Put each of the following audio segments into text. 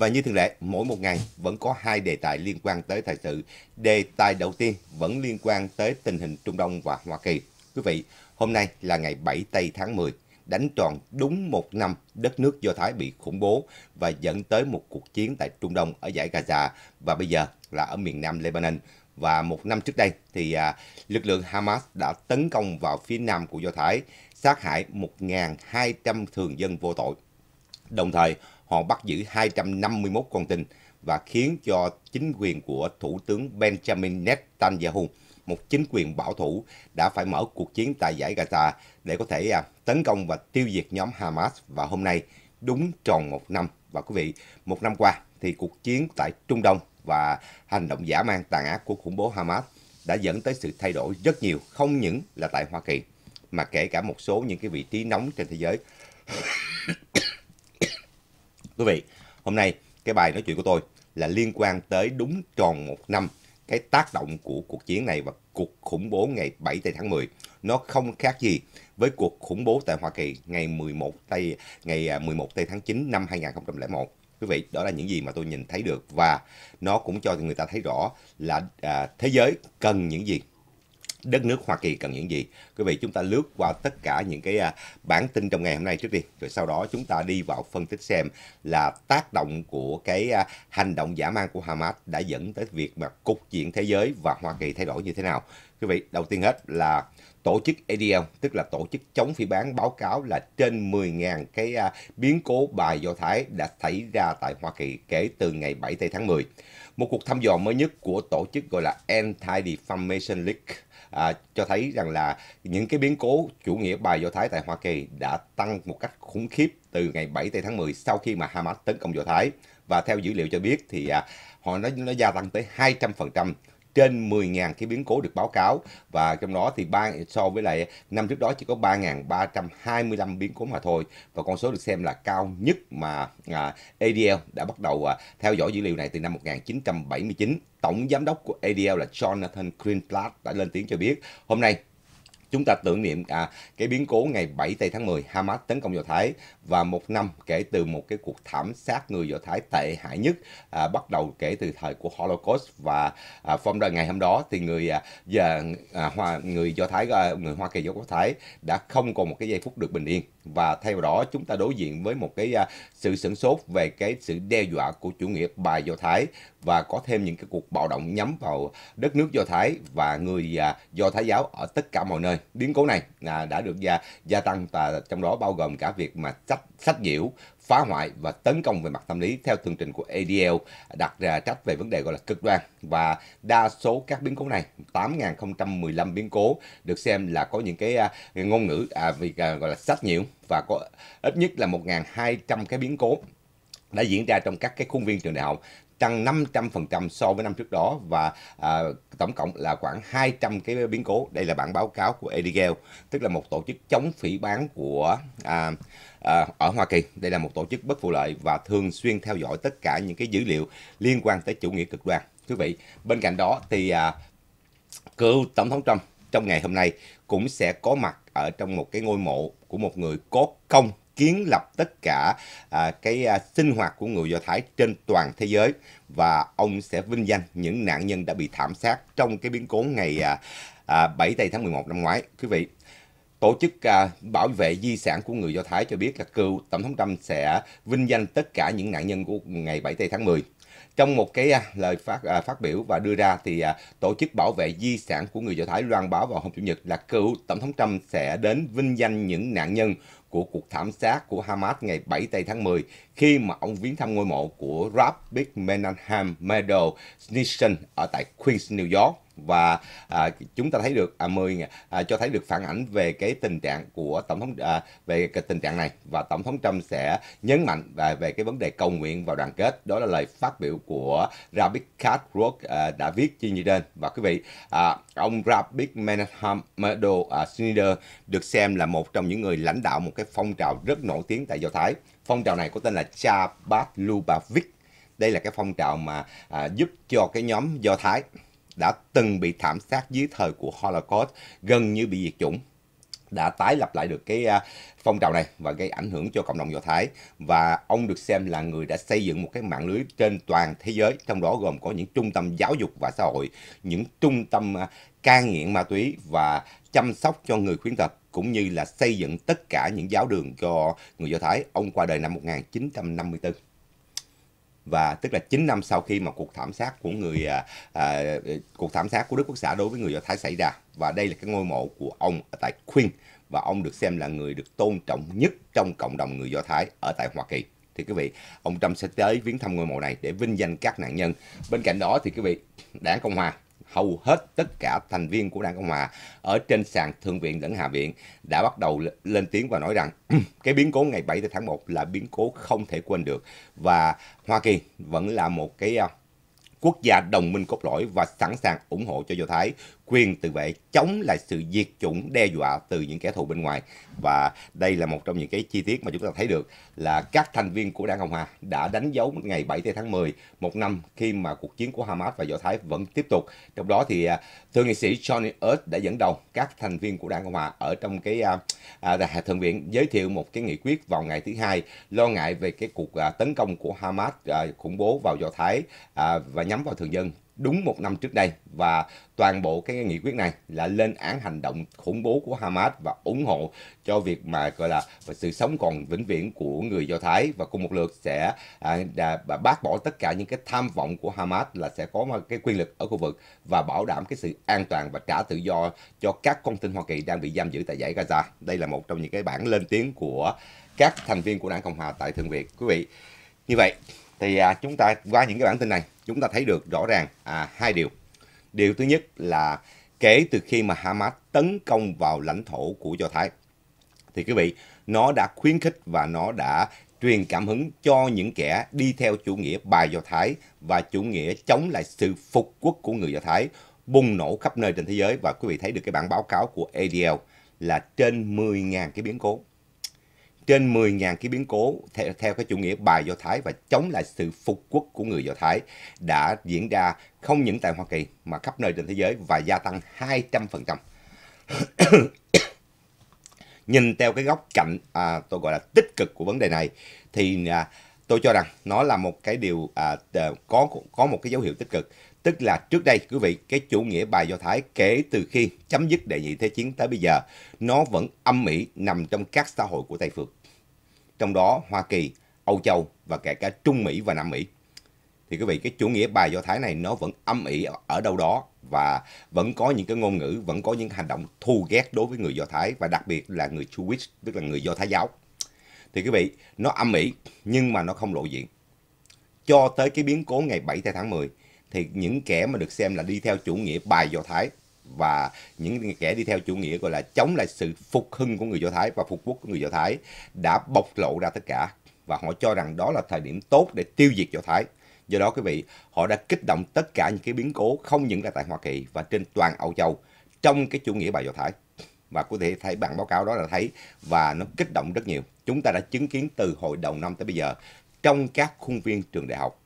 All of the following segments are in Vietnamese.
Và như thường lệ, mỗi một ngày vẫn có hai đề tài liên quan tới thời sự. Đề tài đầu tiên vẫn liên quan tới tình hình Trung Đông và Hoa Kỳ. Quý vị, hôm nay là ngày 7 tây tháng 10, đánh tròn đúng một năm đất nước Do Thái bị khủng bố và dẫn tới một cuộc chiến tại Trung Đông ở giải Gaza và bây giờ là ở miền nam Lebanon. Và một năm trước đây thì à, lực lượng Hamas đã tấn công vào phía nam của Do Thái, sát hại 1.200 thường dân vô tội. Đồng thời, họ bắt giữ 251 con tin và khiến cho chính quyền của Thủ tướng Benjamin Netanyahu, một chính quyền bảo thủ, đã phải mở cuộc chiến tại giải Gaza để có thể à, tấn công và tiêu diệt nhóm Hamas. Và hôm nay đúng tròn một năm. Và quý vị, một năm qua thì cuộc chiến tại Trung Đông và hành động giả mang tàn ác của khủng bố Hamas đã dẫn tới sự thay đổi rất nhiều, không những là tại Hoa Kỳ, mà kể cả một số những cái vị trí nóng trên thế giới. Quý vị, hôm nay cái bài nói chuyện của tôi là liên quan tới đúng tròn một năm cái tác động của cuộc chiến này và cuộc khủng bố ngày 7 tây tháng 10 nó không khác gì với cuộc khủng bố tại Hoa Kỳ ngày 11 tây ngày 11 à, tây tháng 9 năm 2001. Quý vị, đó là những gì mà tôi nhìn thấy được và nó cũng cho người ta thấy rõ là à, thế giới cần những gì đất nước Hoa Kỳ cần những gì. Quý vị chúng ta lướt qua tất cả những cái à, bản tin trong ngày hôm nay trước đi, rồi sau đó chúng ta đi vào phân tích xem là tác động của cái à, hành động giả man của Hamas đã dẫn tới việc mà cục diện thế giới và Hoa Kỳ thay đổi như thế nào. Quý vị, đầu tiên hết là tổ chức ADL, tức là tổ chức chống phi bán báo cáo là trên 10.000 cái à, biến cố bài Do Thái đã xảy ra tại Hoa Kỳ kể từ ngày 7 tây tháng 10. Một cuộc thăm dò mới nhất của tổ chức gọi là Anti-Defamation League à, cho thấy rằng là những cái biến cố chủ nghĩa bài Do Thái tại Hoa Kỳ đã tăng một cách khủng khiếp từ ngày 7 tây tháng 10 sau khi mà Hamas tấn công Do Thái và theo dữ liệu cho biết thì à, họ nó nó gia tăng tới 200% trên 10.000 cái biến cố được báo cáo và trong đó thì ba so với lại năm trước đó chỉ có 3.325 biến cố mà thôi và con số được xem là cao nhất mà à, ADL đã bắt đầu à, theo dõi dữ liệu này từ năm 1979. Tổng giám đốc của ADL là Jonathan Greenblatt đã lên tiếng cho biết hôm nay chúng ta tưởng niệm à, cái biến cố ngày 7 tây tháng 10 Hamas tấn công Do Thái và một năm kể từ một cái cuộc thảm sát người Do Thái tệ hại nhất à, bắt đầu kể từ thời của Holocaust và à, phong ra ngày hôm đó thì người à, giờ à, hoa, người Do Thái à, người Hoa Kỳ Do Thái đã không còn một cái giây phút được bình yên và theo đó chúng ta đối diện với một cái à, sự sửng sốt về cái sự đe dọa của chủ nghĩa bài Do Thái và có thêm những cái cuộc bạo động nhắm vào đất nước Do Thái và người à, Do Thái giáo ở tất cả mọi nơi biến cố này à, đã được gia, gia tăng và trong đó bao gồm cả việc mà sách sách nhiễu phá hoại và tấn công về mặt tâm lý theo tường trình của ADL đặt ra trách về vấn đề gọi là cực đoan và đa số các biến cố này 8.015 biến cố được xem là có những cái à, ngôn ngữ à, vì à, gọi là sách nhiễu và có ít nhất là 1.200 cái biến cố đã diễn ra trong các cái khuôn viên trường đại học tăng 500% so với năm trước đó và à, tổng cộng là khoảng 200 cái biến cố. Đây là bản báo cáo của Edigel, tức là một tổ chức chống phỉ bán của à, à, ở Hoa Kỳ. Đây là một tổ chức bất vụ lợi và thường xuyên theo dõi tất cả những cái dữ liệu liên quan tới chủ nghĩa cực đoan. Quý vị, bên cạnh đó thì à, cựu tổng thống Trump trong ngày hôm nay cũng sẽ có mặt ở trong một cái ngôi mộ của một người có công kiến lập tất cả à, cái à, sinh hoạt của người Do Thái trên toàn thế giới và ông sẽ vinh danh những nạn nhân đã bị thảm sát trong cái biến cố ngày à, à, 7 tây tháng 11 năm ngoái. Quý vị, Tổ chức à, bảo vệ di sản của người Do Thái cho biết là cựu Tổng thống Trump sẽ vinh danh tất cả những nạn nhân của ngày 7 tây tháng 10 trong một cái à, lời phát à, phát biểu và đưa ra thì à, tổ chức bảo vệ di sản của người Do Thái loan báo vào hôm chủ nhật là cựu tổng thống Trump sẽ đến vinh danh những nạn nhân của cuộc thảm sát của Hamas ngày 7 tây tháng 10 khi mà ông viếng thăm ngôi mộ của Rabbi Menahem Meadow Nixon ở tại Queens, New York và à, chúng ta thấy được à, 10 à, cho thấy được phản ảnh về cái tình trạng của tổng thống à, về cái tình trạng này và tổng thống Trump sẽ nhấn mạnh về, à, về cái vấn đề cầu nguyện và đoàn kết đó là lời phát biểu của Rabbi Cartwright à, đã viết trên như trên và quý vị à, ông Rabbi Menachem Meadow à, Schneider được xem là một trong những người lãnh đạo một cái phong trào rất nổi tiếng tại Do Thái phong trào này có tên là chabad Lubavitch đây là cái phong trào mà à, giúp cho cái nhóm Do Thái đã từng bị thảm sát dưới thời của Holocaust gần như bị diệt chủng đã tái lập lại được cái à, phong trào này và gây ảnh hưởng cho cộng đồng Do Thái và ông được xem là người đã xây dựng một cái mạng lưới trên toàn thế giới trong đó gồm có những trung tâm giáo dục và xã hội, những trung tâm à, cai nghiện ma túy và chăm sóc cho người khuyến tật cũng như là xây dựng tất cả những giáo đường cho người Do Thái. Ông qua đời năm 1954 và tức là 9 năm sau khi mà cuộc thảm sát của người à, à, cuộc thảm sát của Đức Quốc xã đối với người Do Thái xảy ra và đây là cái ngôi mộ của ông ở tại Queen và ông được xem là người được tôn trọng nhất trong cộng đồng người Do Thái ở tại Hoa Kỳ thì quý vị ông Trump sẽ tới viếng thăm ngôi mộ này để vinh danh các nạn nhân bên cạnh đó thì quý vị đảng Cộng hòa hầu hết tất cả thành viên của Đảng Cộng Hòa ở trên sàn Thượng viện lẫn Hạ viện đã bắt đầu lên tiếng và nói rằng cái biến cố ngày 7 tháng 1 là biến cố không thể quên được và Hoa Kỳ vẫn là một cái à, quốc gia đồng minh cốt lõi và sẵn sàng ủng hộ cho Do Thái quyền tự vệ chống lại sự diệt chủng đe dọa từ những kẻ thù bên ngoài và đây là một trong những cái chi tiết mà chúng ta thấy được là các thành viên của Đảng Cộng Hòa đã đánh dấu ngày 7 tháng 10 một năm khi mà cuộc chiến của Hamas và Do Thái vẫn tiếp tục trong đó thì à, thượng nghị sĩ Johnny Earth đã dẫn đầu các thành viên của Đảng Cộng Hòa ở trong cái à, à, thượng viện giới thiệu một cái nghị quyết vào ngày thứ hai lo ngại về cái cuộc à, tấn công của Hamas à, khủng bố vào Do Thái à, và nhắm vào thường dân đúng một năm trước đây và toàn bộ cái nghị quyết này là lên án hành động khủng bố của Hamas và ủng hộ cho việc mà gọi là sự sống còn vĩnh viễn của người Do Thái và cùng một lượt sẽ à, đà, bác bỏ tất cả những cái tham vọng của Hamas là sẽ có cái quyền lực ở khu vực và bảo đảm cái sự an toàn và trả tự do cho các con tin Hoa Kỳ đang bị giam giữ tại giải Gaza. Đây là một trong những cái bản lên tiếng của các thành viên của Đảng Cộng hòa tại Thượng viện. Quý vị, như vậy thì à, chúng ta qua những cái bản tin này chúng ta thấy được rõ ràng à, hai điều điều thứ nhất là kể từ khi mà Hamas tấn công vào lãnh thổ của Do Thái thì quý vị nó đã khuyến khích và nó đã truyền cảm hứng cho những kẻ đi theo chủ nghĩa bài Do Thái và chủ nghĩa chống lại sự phục quốc của người Do Thái bùng nổ khắp nơi trên thế giới và quý vị thấy được cái bản báo cáo của ADL là trên 10.000 cái biến cố trên 10.000 cái biến cố theo, theo cái chủ nghĩa bài Do Thái và chống lại sự phục quốc của người Do Thái đã diễn ra không những tại Hoa Kỳ mà khắp nơi trên thế giới và gia tăng 200%. Nhìn theo cái góc cạnh à, tôi gọi là tích cực của vấn đề này thì à, tôi cho rằng nó là một cái điều à, có có một cái dấu hiệu tích cực tức là trước đây quý vị cái chủ nghĩa bài do thái kể từ khi chấm dứt đệ nhị thế chiến tới bây giờ nó vẫn âm ỉ nằm trong các xã hội của tây phương trong đó Hoa Kỳ, Âu Châu và kể cả Trung Mỹ và Nam Mỹ. Thì quý vị, cái chủ nghĩa bài Do Thái này nó vẫn âm ỉ ở đâu đó và vẫn có những cái ngôn ngữ, vẫn có những hành động thù ghét đối với người Do Thái và đặc biệt là người Jewish, tức là người Do Thái giáo. Thì quý vị, nó âm ỉ nhưng mà nó không lộ diện. Cho tới cái biến cố ngày 7 tháng 10 thì những kẻ mà được xem là đi theo chủ nghĩa bài Do Thái và những kẻ đi theo chủ nghĩa gọi là chống lại sự phục hưng của người Do Thái và phục quốc của người Do Thái đã bộc lộ ra tất cả và họ cho rằng đó là thời điểm tốt để tiêu diệt Do Thái. Do đó quý vị, họ đã kích động tất cả những cái biến cố không những là tại Hoa Kỳ và trên toàn Âu Châu trong cái chủ nghĩa bài Do Thái. Và có thể thấy bản báo cáo đó là thấy và nó kích động rất nhiều. Chúng ta đã chứng kiến từ hồi đầu năm tới bây giờ trong các khuôn viên trường đại học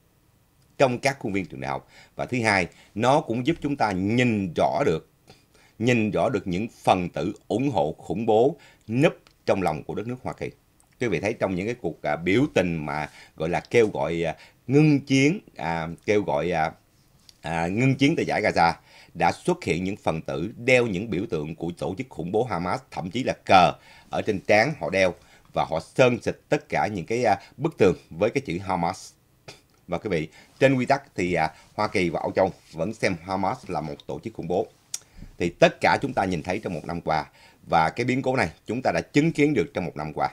trong các khuôn viên trường đại học và thứ hai nó cũng giúp chúng ta nhìn rõ được nhìn rõ được những phần tử ủng hộ khủng bố nấp trong lòng của đất nước Hoa Kỳ. Quý vị thấy trong những cái cuộc à, biểu tình mà gọi là kêu gọi à, ngưng chiến, à, kêu gọi à, à, ngưng chiến tại giải Gaza đã xuất hiện những phần tử đeo những biểu tượng của tổ chức khủng bố Hamas, thậm chí là cờ ở trên trán họ đeo và họ sơn xịt tất cả những cái à, bức tường với cái chữ Hamas. Và quý vị, trên quy tắc thì Hoa Kỳ và Âu Châu vẫn xem Hamas là một tổ chức khủng bố. Thì tất cả chúng ta nhìn thấy trong một năm qua và cái biến cố này chúng ta đã chứng kiến được trong một năm qua.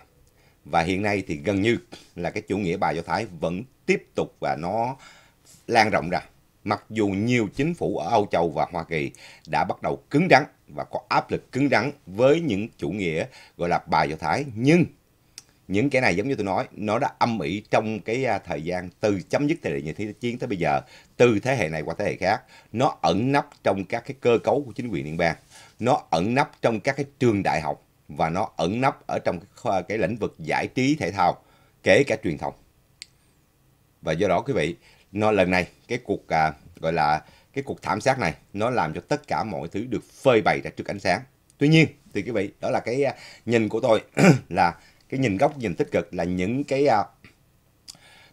Và hiện nay thì gần như là cái chủ nghĩa bài Do Thái vẫn tiếp tục và nó lan rộng ra. Mặc dù nhiều chính phủ ở Âu Châu và Hoa Kỳ đã bắt đầu cứng rắn và có áp lực cứng rắn với những chủ nghĩa gọi là bài Do Thái nhưng những cái này giống như tôi nói nó đã âm ỉ trong cái à, thời gian từ chấm dứt thời đại thế chiến tới bây giờ từ thế hệ này qua thế hệ khác nó ẩn nấp trong các cái cơ cấu của chính quyền liên bang nó ẩn nấp trong các cái trường đại học và nó ẩn nấp ở trong cái, cái lĩnh vực giải trí thể thao kể cả truyền thông và do đó quý vị nó lần này cái cuộc à, gọi là cái cuộc thảm sát này nó làm cho tất cả mọi thứ được phơi bày ra trước ánh sáng tuy nhiên thì quý vị đó là cái à, nhìn của tôi là cái nhìn góc nhìn tích cực là những cái uh,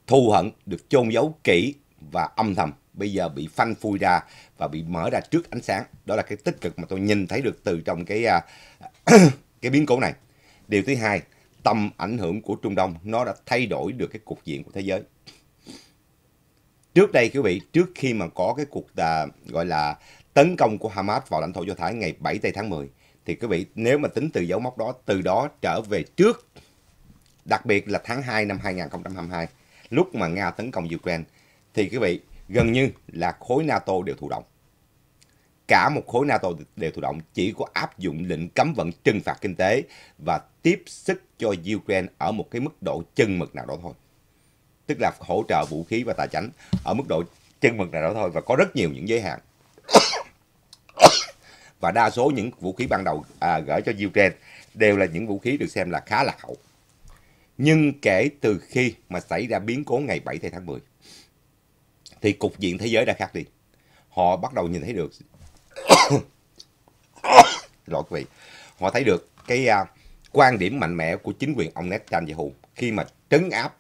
thù hận được chôn giấu kỹ và âm thầm bây giờ bị phanh phui ra và bị mở ra trước ánh sáng đó là cái tích cực mà tôi nhìn thấy được từ trong cái uh, cái biến cố này điều thứ hai tầm ảnh hưởng của Trung Đông nó đã thay đổi được cái cục diện của thế giới trước đây quý vị trước khi mà có cái cuộc uh, gọi là tấn công của Hamas vào lãnh thổ Do Thái ngày 7 tây tháng 10 thì quý vị nếu mà tính từ dấu mốc đó từ đó trở về trước Đặc biệt là tháng 2 năm 2022, lúc mà Nga tấn công Ukraine, thì quý vị, gần như là khối NATO đều thụ động. Cả một khối NATO đều thụ động chỉ có áp dụng lệnh cấm vận trừng phạt kinh tế và tiếp sức cho Ukraine ở một cái mức độ chân mực nào đó thôi. Tức là hỗ trợ vũ khí và tài chính ở mức độ chân mực nào đó thôi và có rất nhiều những giới hạn. và đa số những vũ khí ban đầu à, gửi cho Ukraine đều là những vũ khí được xem là khá lạc hậu. Nhưng kể từ khi mà xảy ra biến cố ngày 7 tháng 10, thì cục diện thế giới đã khác đi. Họ bắt đầu nhìn thấy được... Lỗi quý vị. Họ thấy được cái uh, quan điểm mạnh mẽ của chính quyền ông Netanyahu khi mà trấn áp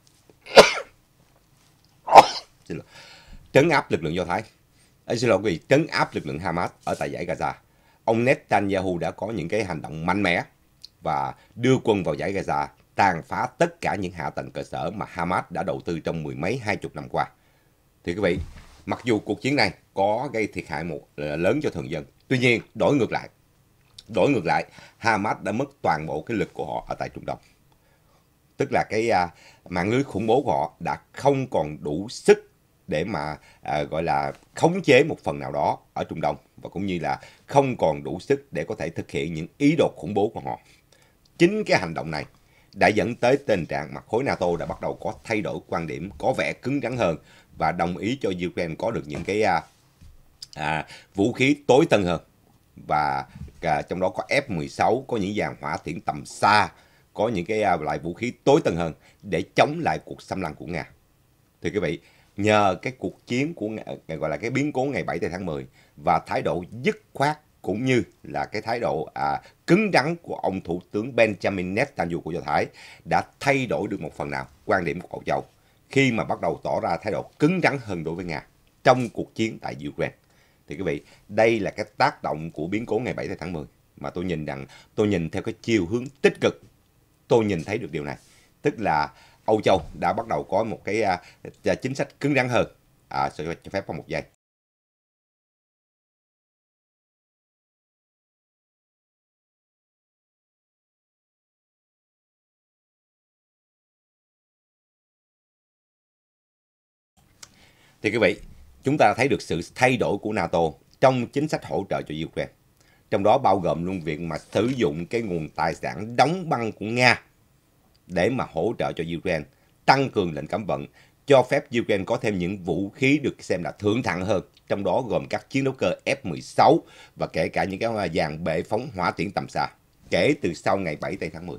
trấn áp lực lượng Do Thái. À, xin lỗi quý vị, trấn áp lực lượng Hamas ở tại giải Gaza. Ông Netanyahu đã có những cái hành động mạnh mẽ và đưa quân vào giải Gaza tàn phá tất cả những hạ tầng cơ sở mà Hamas đã đầu tư trong mười mấy hai chục năm qua. Thì quý vị, mặc dù cuộc chiến này có gây thiệt hại một ờ, lớn cho thường dân, tuy nhiên đổi ngược lại, đổi ngược lại, Hamas đã mất toàn bộ cái lực của họ ở tại Trung Đông. Tức là cái à, mạng lưới khủng bố của họ đã không còn đủ sức để mà à, gọi là khống chế một phần nào đó ở Trung Đông và cũng như là không còn đủ sức để có thể thực hiện những ý đồ khủng bố của họ. Chính cái hành động này đã dẫn tới tình trạng mà khối NATO đã bắt đầu có thay đổi quan điểm, có vẻ cứng rắn hơn và đồng ý cho Ukraine có được những cái à, à, vũ khí tối tân hơn và à, trong đó có F-16, có những dàn hỏa tiễn tầm xa, có những cái à, loại vũ khí tối tân hơn để chống lại cuộc xâm lăng của Nga. Thì quý vị, nhờ cái cuộc chiến của à, gọi là cái biến cố ngày 7 tháng 10 và thái độ dứt khoát cũng như là cái thái độ à, cứng rắn của ông Thủ tướng Benjamin Netanyahu của Do Thái đã thay đổi được một phần nào quan điểm của Âu Châu khi mà bắt đầu tỏ ra thái độ cứng rắn hơn đối với Nga trong cuộc chiến tại Ukraine. Thì quý vị, đây là cái tác động của biến cố ngày 7 tháng 10 mà tôi nhìn rằng tôi nhìn theo cái chiều hướng tích cực. Tôi nhìn thấy được điều này, tức là Âu Châu đã bắt đầu có một cái à, à, chính sách cứng rắn hơn. À, cho phép có một giây. Thì quý vị, chúng ta thấy được sự thay đổi của NATO trong chính sách hỗ trợ cho Ukraine. Trong đó bao gồm luôn việc mà sử dụng cái nguồn tài sản đóng băng của Nga để mà hỗ trợ cho Ukraine, tăng cường lệnh cấm vận, cho phép Ukraine có thêm những vũ khí được xem là thượng thặng hơn, trong đó gồm các chiến đấu cơ F-16 và kể cả những cái dàn bệ phóng hỏa tiễn tầm xa kể từ sau ngày 7 tây tháng 10.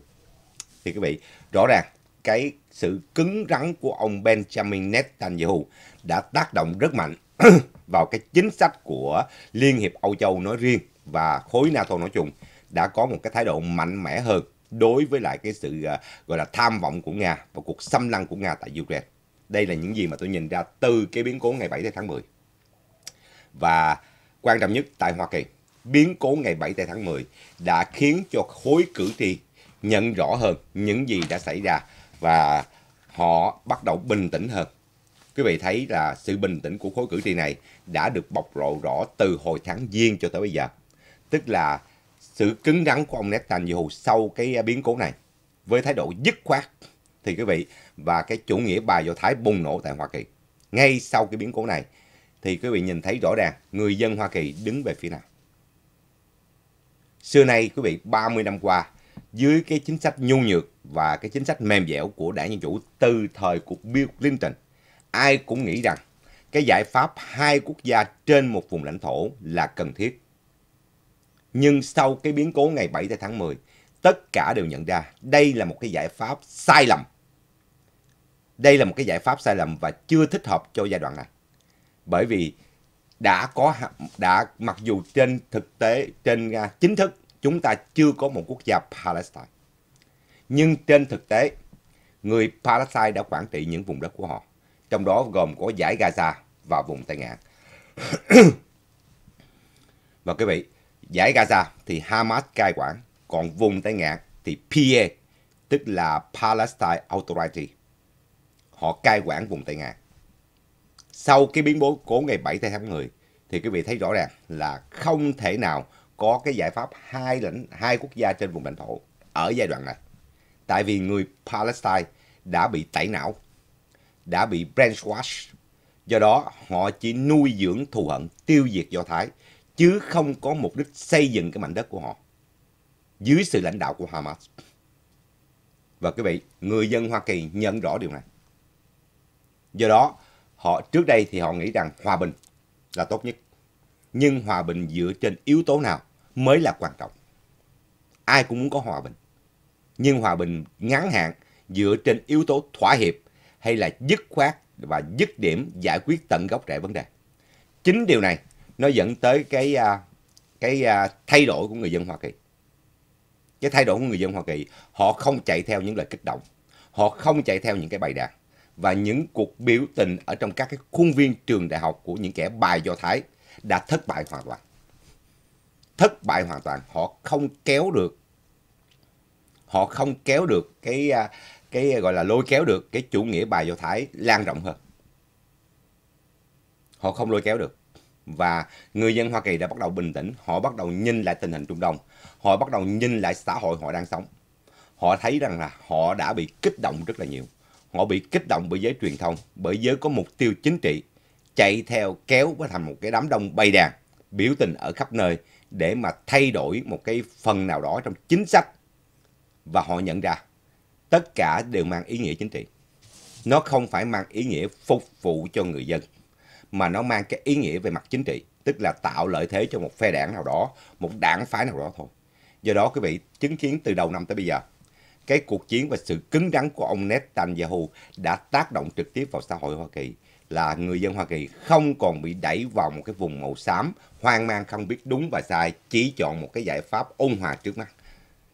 Thì quý vị, rõ ràng cái sự cứng rắn của ông Benjamin Netanyahu đã tác động rất mạnh vào cái chính sách của Liên hiệp Âu Châu nói riêng và khối NATO nói chung đã có một cái thái độ mạnh mẽ hơn đối với lại cái sự à, gọi là tham vọng của Nga và cuộc xâm lăng của Nga tại Ukraine. Đây là những gì mà tôi nhìn ra từ cái biến cố ngày 7 tháng 10. Và quan trọng nhất tại Hoa Kỳ, biến cố ngày 7 tháng 10 đã khiến cho khối cử tri nhận rõ hơn những gì đã xảy ra và họ bắt đầu bình tĩnh hơn. Quý vị thấy là sự bình tĩnh của khối cử tri này đã được bộc lộ rõ từ hồi tháng Giêng cho tới bây giờ. Tức là sự cứng rắn của ông Netanyahu sau cái biến cố này với thái độ dứt khoát thì quý vị và cái chủ nghĩa bài do thái bùng nổ tại Hoa Kỳ ngay sau cái biến cố này thì quý vị nhìn thấy rõ ràng người dân Hoa Kỳ đứng về phía nào. Xưa nay quý vị 30 năm qua dưới cái chính sách nhu nhược và cái chính sách mềm dẻo của đảng Dân Chủ từ thời của Bill Clinton. Ai cũng nghĩ rằng cái giải pháp hai quốc gia trên một vùng lãnh thổ là cần thiết. Nhưng sau cái biến cố ngày 7 tháng 10, tất cả đều nhận ra đây là một cái giải pháp sai lầm. Đây là một cái giải pháp sai lầm và chưa thích hợp cho giai đoạn này. Bởi vì đã có đã mặc dù trên thực tế trên à, chính thức chúng ta chưa có một quốc gia Palestine. Nhưng trên thực tế, người Palestine đã quản trị những vùng đất của họ, trong đó gồm có giải Gaza và vùng Tây Ngạn. và quý vị, giải Gaza thì Hamas cai quản, còn vùng Tây Ngạn thì PA, tức là Palestine Authority. Họ cai quản vùng Tây Ngạn. Sau cái biến bố cố ngày 7 tháng 10, thì quý vị thấy rõ ràng là không thể nào có cái giải pháp hai lãnh hai quốc gia trên vùng lãnh thổ ở giai đoạn này. Tại vì người Palestine đã bị tẩy não, đã bị brainwash. Do đó, họ chỉ nuôi dưỡng thù hận, tiêu diệt Do Thái, chứ không có mục đích xây dựng cái mảnh đất của họ dưới sự lãnh đạo của Hamas. Và quý vị, người dân Hoa Kỳ nhận rõ điều này. Do đó, họ trước đây thì họ nghĩ rằng hòa bình là tốt nhất. Nhưng hòa bình dựa trên yếu tố nào? mới là quan trọng. Ai cũng muốn có hòa bình. Nhưng hòa bình ngắn hạn dựa trên yếu tố thỏa hiệp hay là dứt khoát và dứt điểm giải quyết tận gốc rễ vấn đề. Chính điều này nó dẫn tới cái à, cái à, thay đổi của người dân Hoa Kỳ. Cái thay đổi của người dân Hoa Kỳ, họ không chạy theo những lời kích động, họ không chạy theo những cái bài đảng và những cuộc biểu tình ở trong các cái khuôn viên trường đại học của những kẻ bài Do Thái đã thất bại hoàn toàn thất bại hoàn toàn họ không kéo được họ không kéo được cái à, cái gọi là lôi kéo được cái chủ nghĩa bài do thái lan rộng hơn họ không lôi kéo được và người dân Hoa Kỳ đã bắt đầu bình tĩnh họ bắt đầu nhìn lại tình hình Trung Đông họ bắt đầu nhìn lại xã hội họ đang sống họ thấy rằng là họ đã bị kích động rất là nhiều họ bị kích động bởi giới truyền thông bởi giới có mục tiêu chính trị chạy theo kéo với thành một cái đám đông bay đàn biểu tình ở khắp nơi để mà thay đổi một cái phần nào đó trong chính sách và họ nhận ra tất cả đều mang ý nghĩa chính trị. Nó không phải mang ý nghĩa phục vụ cho người dân mà nó mang cái ý nghĩa về mặt chính trị, tức là tạo lợi thế cho một phe đảng nào đó, một đảng phái nào đó thôi. Do đó quý vị chứng kiến từ đầu năm tới bây giờ, cái cuộc chiến và sự cứng rắn của ông Netanyahu đã tác động trực tiếp vào xã hội Hoa Kỳ là người dân Hoa Kỳ không còn bị đẩy vào một cái vùng màu xám, hoang mang không biết đúng và sai, chỉ chọn một cái giải pháp ôn hòa trước mắt.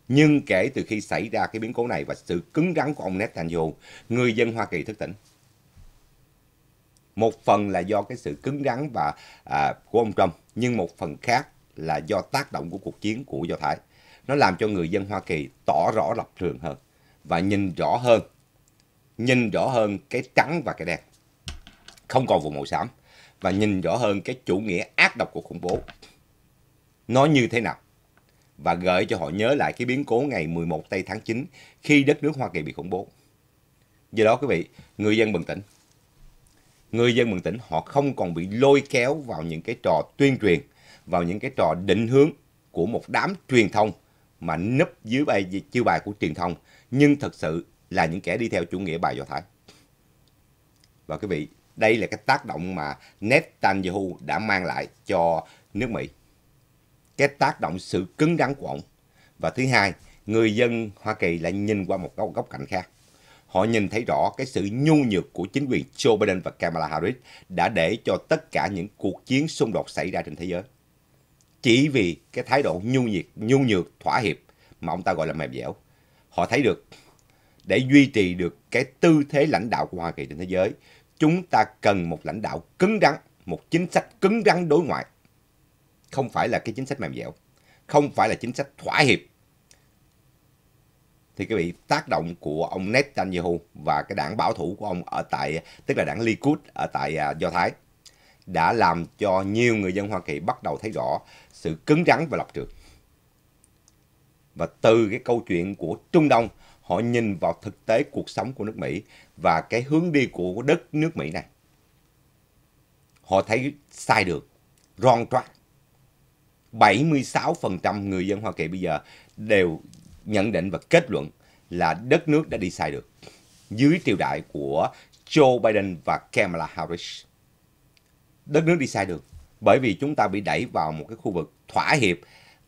Nhưng kể từ khi xảy ra cái biến cố này và sự cứng rắn của ông Netanyahu, người dân Hoa Kỳ thức tỉnh. Một phần là do cái sự cứng rắn và à, của ông Trump, nhưng một phần khác là do tác động của cuộc chiến của Do Thái. Nó làm cho người dân Hoa Kỳ tỏ rõ lập trường hơn và nhìn rõ hơn, nhìn rõ hơn cái trắng và cái đen không còn vùng màu xám và nhìn rõ hơn cái chủ nghĩa ác độc của khủng bố nó như thế nào và gợi cho họ nhớ lại cái biến cố ngày 11 tây tháng 9 khi đất nước Hoa Kỳ bị khủng bố. Do đó quý vị, người dân bừng tỉnh. Người dân bừng tỉnh họ không còn bị lôi kéo vào những cái trò tuyên truyền, vào những cái trò định hướng của một đám truyền thông mà nấp dưới bài chiêu bài của truyền thông, nhưng thật sự là những kẻ đi theo chủ nghĩa bài Do Thái. Và quý vị, đây là cái tác động mà Netanyahu đã mang lại cho nước Mỹ. Cái tác động sự cứng rắn của ông. Và thứ hai, người dân Hoa Kỳ lại nhìn qua một góc, góc cạnh khác. Họ nhìn thấy rõ cái sự nhu nhược của chính quyền Joe Biden và Kamala Harris đã để cho tất cả những cuộc chiến xung đột xảy ra trên thế giới. Chỉ vì cái thái độ nhu nhược nhu nhược, thỏa hiệp mà ông ta gọi là mềm dẻo. Họ thấy được để duy trì được cái tư thế lãnh đạo của Hoa Kỳ trên thế giới Chúng ta cần một lãnh đạo cứng rắn, một chính sách cứng rắn đối ngoại. Không phải là cái chính sách mềm dẻo, không phải là chính sách thỏa hiệp. Thì cái vị, tác động của ông Netanyahu và cái đảng bảo thủ của ông ở tại, tức là đảng Likud ở tại à, Do Thái, đã làm cho nhiều người dân Hoa Kỳ bắt đầu thấy rõ sự cứng rắn và lập trường. Và từ cái câu chuyện của Trung Đông, họ nhìn vào thực tế cuộc sống của nước Mỹ và cái hướng đi của đất nước Mỹ này. Họ thấy sai được, ron toát. 76% người dân Hoa Kỳ bây giờ đều nhận định và kết luận là đất nước đã đi sai được dưới triều đại của Joe Biden và Kamala Harris. Đất nước đi sai được bởi vì chúng ta bị đẩy vào một cái khu vực thỏa hiệp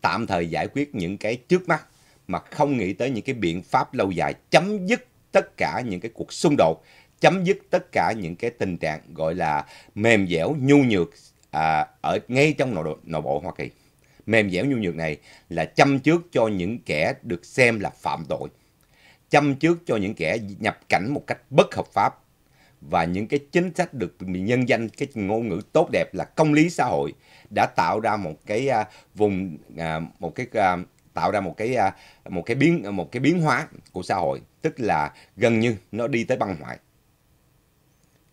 tạm thời giải quyết những cái trước mắt mà không nghĩ tới những cái biện pháp lâu dài chấm dứt tất cả những cái cuộc xung đột, chấm dứt tất cả những cái tình trạng gọi là mềm dẻo, nhu nhược à, ở ngay trong nội, nội bộ Hoa Kỳ. Mềm dẻo nhu nhược này là châm trước cho những kẻ được xem là phạm tội, châm trước cho những kẻ nhập cảnh một cách bất hợp pháp và những cái chính sách được nhân danh cái ngôn ngữ tốt đẹp là công lý xã hội đã tạo ra một cái à, vùng à, một cái à, tạo ra một cái à, một cái biến một cái biến hóa của xã hội tức là gần như nó đi tới băng hoại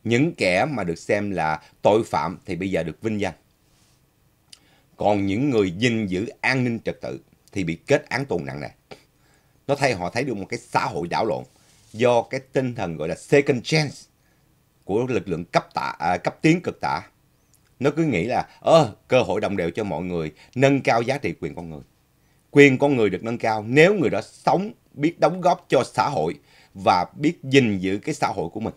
những kẻ mà được xem là tội phạm thì bây giờ được vinh danh còn những người gìn giữ an ninh trật tự thì bị kết án tù nặng nề nó thay họ thấy được một cái xã hội đảo lộn do cái tinh thần gọi là second chance của lực lượng cấp tạ à, cấp tiến cực tả nó cứ nghĩ là ơ cơ hội đồng đều cho mọi người nâng cao giá trị quyền con người quyền con người được nâng cao nếu người đó sống biết đóng góp cho xã hội và biết gìn giữ cái xã hội của mình.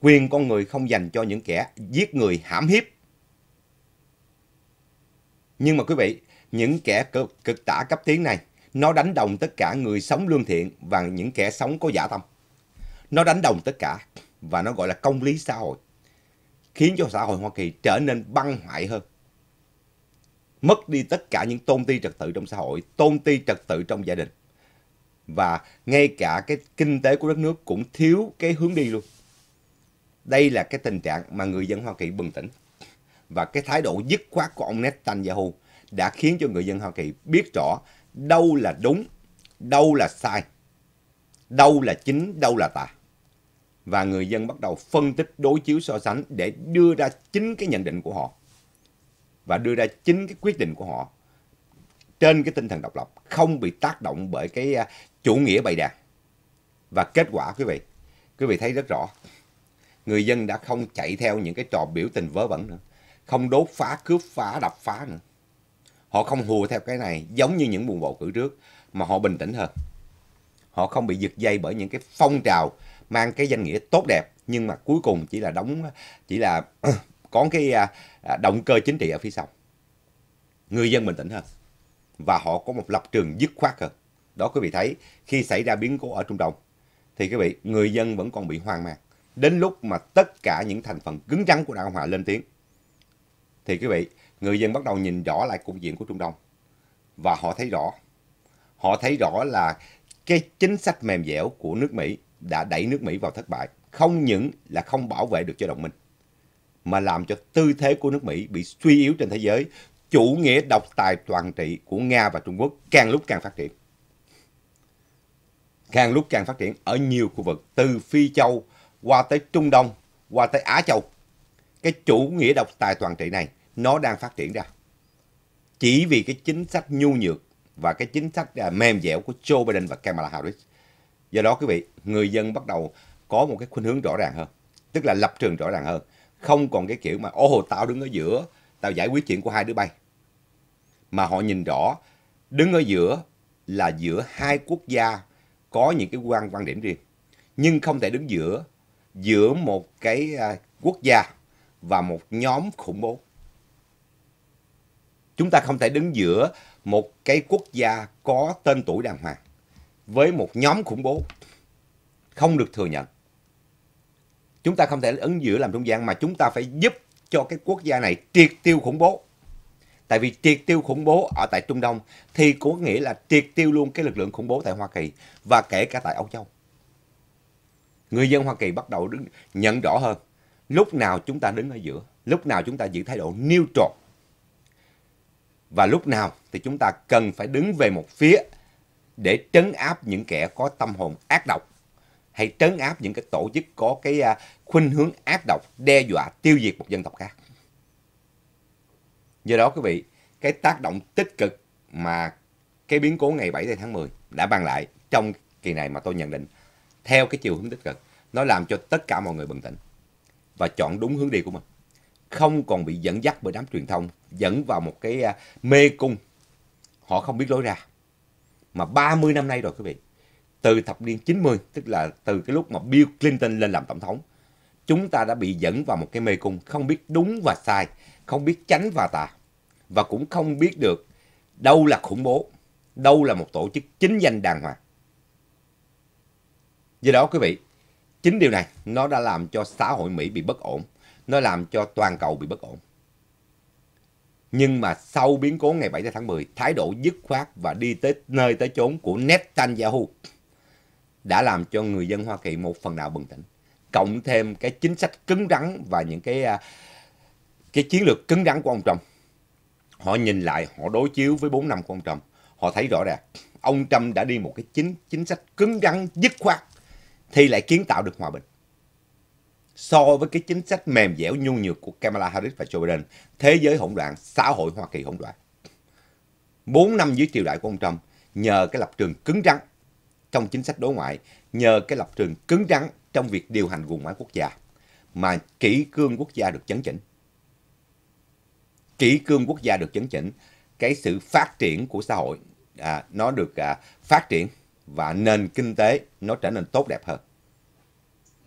Quyền con người không dành cho những kẻ giết người hãm hiếp. Nhưng mà quý vị, những kẻ cực, cực tả cấp tiến này, nó đánh đồng tất cả người sống lương thiện và những kẻ sống có giả tâm. Nó đánh đồng tất cả và nó gọi là công lý xã hội, khiến cho xã hội Hoa Kỳ trở nên băng hoại hơn mất đi tất cả những tôn ti trật tự trong xã hội, tôn ti trật tự trong gia đình. Và ngay cả cái kinh tế của đất nước cũng thiếu cái hướng đi luôn. Đây là cái tình trạng mà người dân Hoa Kỳ bừng tỉnh. Và cái thái độ dứt khoát của ông Netanyahu đã khiến cho người dân Hoa Kỳ biết rõ đâu là đúng, đâu là sai, đâu là chính, đâu là tà. Và người dân bắt đầu phân tích đối chiếu so sánh để đưa ra chính cái nhận định của họ và đưa ra chính cái quyết định của họ trên cái tinh thần độc lập, không bị tác động bởi cái à, chủ nghĩa bày đàn. Và kết quả quý vị, quý vị thấy rất rõ, người dân đã không chạy theo những cái trò biểu tình vớ vẩn nữa, không đốt phá, cướp phá, đập phá nữa. Họ không hùa theo cái này giống như những buồn bầu cử trước, mà họ bình tĩnh hơn. Họ không bị giật dây bởi những cái phong trào mang cái danh nghĩa tốt đẹp, nhưng mà cuối cùng chỉ là đóng, chỉ là có cái à, À, động cơ chính trị ở phía sau người dân bình tĩnh hơn và họ có một lập trường dứt khoát hơn đó quý vị thấy khi xảy ra biến cố ở trung đông thì quý vị người dân vẫn còn bị hoang mang đến lúc mà tất cả những thành phần cứng rắn của đảng hòa lên tiếng thì quý vị người dân bắt đầu nhìn rõ lại cục diện của trung đông và họ thấy rõ họ thấy rõ là cái chính sách mềm dẻo của nước mỹ đã đẩy nước mỹ vào thất bại không những là không bảo vệ được cho đồng minh mà làm cho tư thế của nước Mỹ bị suy yếu trên thế giới. Chủ nghĩa độc tài toàn trị của Nga và Trung Quốc càng lúc càng phát triển. Càng lúc càng phát triển ở nhiều khu vực từ Phi Châu qua tới Trung Đông, qua tới Á Châu. Cái chủ nghĩa độc tài toàn trị này nó đang phát triển ra. Chỉ vì cái chính sách nhu nhược và cái chính sách à, mềm dẻo của Joe Biden và Kamala Harris. Do đó quý vị, người dân bắt đầu có một cái khuynh hướng rõ ràng hơn, tức là lập trường rõ ràng hơn không còn cái kiểu mà ô tao đứng ở giữa tao giải quyết chuyện của hai đứa bay mà họ nhìn rõ đứng ở giữa là giữa hai quốc gia có những cái quan quan điểm riêng nhưng không thể đứng giữa giữa một cái à, quốc gia và một nhóm khủng bố chúng ta không thể đứng giữa một cái quốc gia có tên tuổi đàng hoàng với một nhóm khủng bố không được thừa nhận chúng ta không thể ứng giữa làm trung gian mà chúng ta phải giúp cho cái quốc gia này triệt tiêu khủng bố tại vì triệt tiêu khủng bố ở tại Trung Đông thì có nghĩa là triệt tiêu luôn cái lực lượng khủng bố tại Hoa Kỳ và kể cả tại Âu Châu. Người dân Hoa Kỳ bắt đầu đứng, nhận rõ hơn lúc nào chúng ta đứng ở giữa, lúc nào chúng ta giữ thái độ nêu trột và lúc nào thì chúng ta cần phải đứng về một phía để trấn áp những kẻ có tâm hồn ác độc hay trấn áp những cái tổ chức có cái à, khuynh hướng ác độc, đe dọa, tiêu diệt một dân tộc khác. Do đó quý vị, cái tác động tích cực mà cái biến cố ngày 7 tháng 10 đã mang lại trong kỳ này mà tôi nhận định theo cái chiều hướng tích cực, nó làm cho tất cả mọi người bình tĩnh và chọn đúng hướng đi của mình. Không còn bị dẫn dắt bởi đám truyền thông, dẫn vào một cái à, mê cung. Họ không biết lối ra. Mà 30 năm nay rồi quý vị, từ thập niên 90, tức là từ cái lúc mà Bill Clinton lên làm tổng thống, chúng ta đã bị dẫn vào một cái mê cung không biết đúng và sai, không biết tránh và tà, và cũng không biết được đâu là khủng bố, đâu là một tổ chức chính danh đàng hoàng. Do đó quý vị, chính điều này nó đã làm cho xã hội Mỹ bị bất ổn, nó làm cho toàn cầu bị bất ổn. Nhưng mà sau biến cố ngày 7 tháng 10, thái độ dứt khoát và đi tới nơi tới chốn của Netanyahu đã làm cho người dân Hoa Kỳ một phần nào bừng tỉnh cộng thêm cái chính sách cứng rắn và những cái à, cái chiến lược cứng rắn của ông Trump. Họ nhìn lại, họ đối chiếu với 4 năm của ông Trump, họ thấy rõ ràng ông Trump đã đi một cái chính chính sách cứng rắn dứt khoát thì lại kiến tạo được hòa bình. So với cái chính sách mềm dẻo nhu nhược của Kamala Harris và Joe Biden, thế giới hỗn loạn, xã hội Hoa Kỳ hỗn loạn. 4 năm dưới triều đại của ông Trump, nhờ cái lập trường cứng rắn trong chính sách đối ngoại, nhờ cái lập trường cứng rắn trong việc điều hành vùng ngoại quốc gia mà kỷ cương quốc gia được chấn chỉnh. Kỷ cương quốc gia được chấn chỉnh, cái sự phát triển của xã hội à, nó được à, phát triển và nền kinh tế nó trở nên tốt đẹp hơn.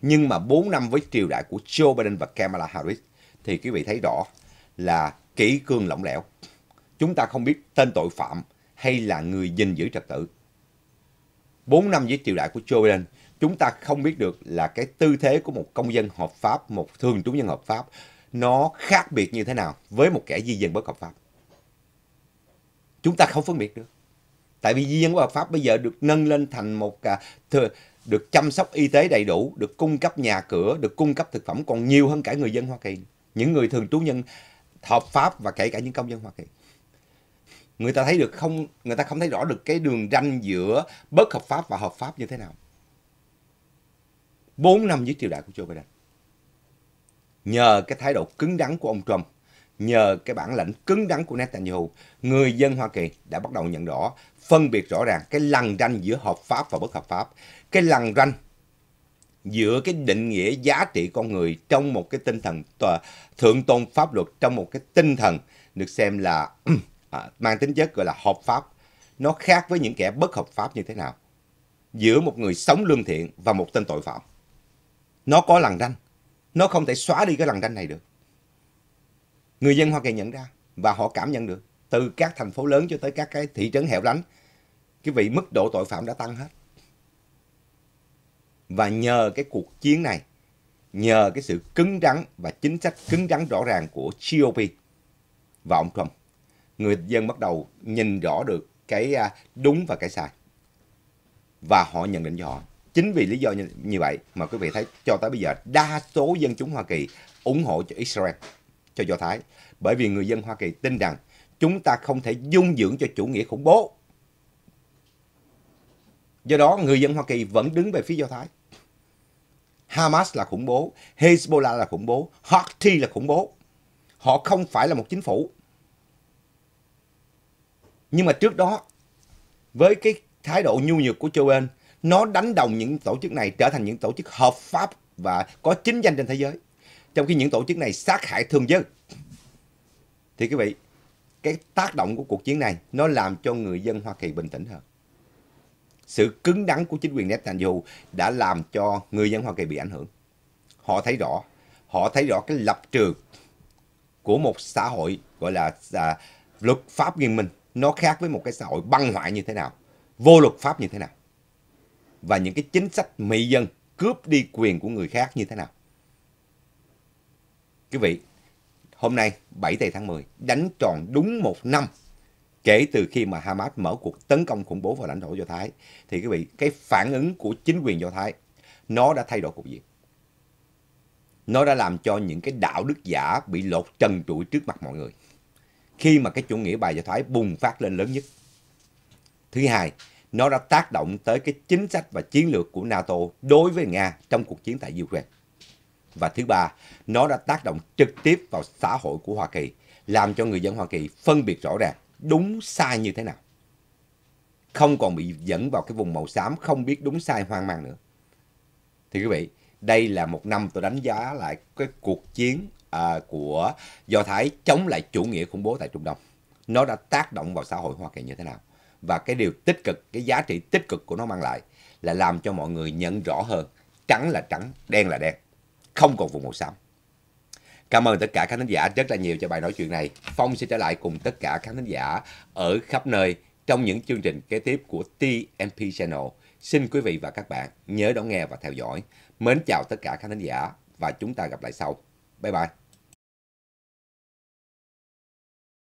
Nhưng mà 4 năm với triều đại của Joe Biden và Kamala Harris thì quý vị thấy rõ là kỷ cương lỏng lẻo. Chúng ta không biết tên tội phạm hay là người gìn giữ trật tự. 4 năm với triều đại của Joe Biden chúng ta không biết được là cái tư thế của một công dân hợp pháp, một thường trú nhân hợp pháp nó khác biệt như thế nào với một kẻ di dân bất hợp pháp. Chúng ta không phân biệt được. Tại vì di dân bất hợp pháp bây giờ được nâng lên thành một à, được chăm sóc y tế đầy đủ, được cung cấp nhà cửa, được cung cấp thực phẩm còn nhiều hơn cả người dân Hoa Kỳ. Những người thường trú nhân hợp pháp và kể cả những công dân Hoa Kỳ người ta thấy được không người ta không thấy rõ được cái đường ranh giữa bất hợp pháp và hợp pháp như thế nào 4 năm dưới triều đại của Joe Biden. Nhờ cái thái độ cứng đắn của ông Trump, nhờ cái bản lãnh cứng đắn của Netanyahu, người dân Hoa Kỳ đã bắt đầu nhận rõ, phân biệt rõ ràng cái lằn ranh giữa hợp pháp và bất hợp pháp, cái lằn ranh giữa cái định nghĩa giá trị con người trong một cái tinh thần thượng tôn pháp luật, trong một cái tinh thần được xem là à, mang tính chất gọi là hợp pháp, nó khác với những kẻ bất hợp pháp như thế nào giữa một người sống lương thiện và một tên tội phạm. Nó có lằn ranh. Nó không thể xóa đi cái lằn ranh này được. Người dân Hoa Kỳ nhận ra và họ cảm nhận được từ các thành phố lớn cho tới các cái thị trấn hẻo lánh. Cái vị mức độ tội phạm đã tăng hết. Và nhờ cái cuộc chiến này, nhờ cái sự cứng rắn và chính sách cứng rắn rõ ràng của GOP và ông Trump, người dân bắt đầu nhìn rõ được cái à, đúng và cái sai. Và họ nhận định cho họ Chính vì lý do như, như vậy mà quý vị thấy cho tới bây giờ đa số dân chúng Hoa Kỳ ủng hộ cho Israel, cho Do Thái. Bởi vì người dân Hoa Kỳ tin rằng chúng ta không thể dung dưỡng cho chủ nghĩa khủng bố. Do đó, người dân Hoa Kỳ vẫn đứng về phía Do Thái. Hamas là khủng bố, Hezbollah là khủng bố, Houthi là khủng bố. Họ không phải là một chính phủ. Nhưng mà trước đó, với cái thái độ nhu nhược của Joe Biden, nó đánh đồng những tổ chức này trở thành những tổ chức hợp pháp và có chính danh trên thế giới trong khi những tổ chức này sát hại thường dân thì quý vị cái tác động của cuộc chiến này nó làm cho người dân Hoa Kỳ bình tĩnh hơn sự cứng đắn của chính quyền Netanyahu đã làm cho người dân Hoa Kỳ bị ảnh hưởng họ thấy rõ họ thấy rõ cái lập trường của một xã hội gọi là à, luật pháp nghiêm minh nó khác với một cái xã hội băng hoại như thế nào vô luật pháp như thế nào và những cái chính sách mị dân cướp đi quyền của người khác như thế nào. Quý vị, hôm nay 7 tây tháng 10 đánh tròn đúng một năm kể từ khi mà Hamas mở cuộc tấn công khủng bố vào lãnh thổ Do Thái thì quý vị cái phản ứng của chính quyền Do Thái nó đã thay đổi cục diện. Nó đã làm cho những cái đạo đức giả bị lột trần trụi trước mặt mọi người. Khi mà cái chủ nghĩa bài Do Thái bùng phát lên lớn nhất. Thứ hai, nó đã tác động tới cái chính sách và chiến lược của NATO đối với Nga trong cuộc chiến tại Ukraine. Và thứ ba, nó đã tác động trực tiếp vào xã hội của Hoa Kỳ, làm cho người dân Hoa Kỳ phân biệt rõ ràng đúng sai như thế nào. Không còn bị dẫn vào cái vùng màu xám không biết đúng sai hoang mang nữa. Thì quý vị, đây là một năm tôi đánh giá lại cái cuộc chiến à, của Do Thái chống lại chủ nghĩa khủng bố tại Trung Đông. Nó đã tác động vào xã hội Hoa Kỳ như thế nào? và cái điều tích cực, cái giá trị tích cực của nó mang lại là làm cho mọi người nhận rõ hơn. Trắng là trắng, đen là đen, không còn vùng màu xám. Cảm ơn tất cả các khán giả rất là nhiều cho bài nói chuyện này. Phong sẽ trở lại cùng tất cả các khán giả ở khắp nơi trong những chương trình kế tiếp của TMP Channel. Xin quý vị và các bạn nhớ đón nghe và theo dõi. Mến chào tất cả các khán giả và chúng ta gặp lại sau. Bye bye.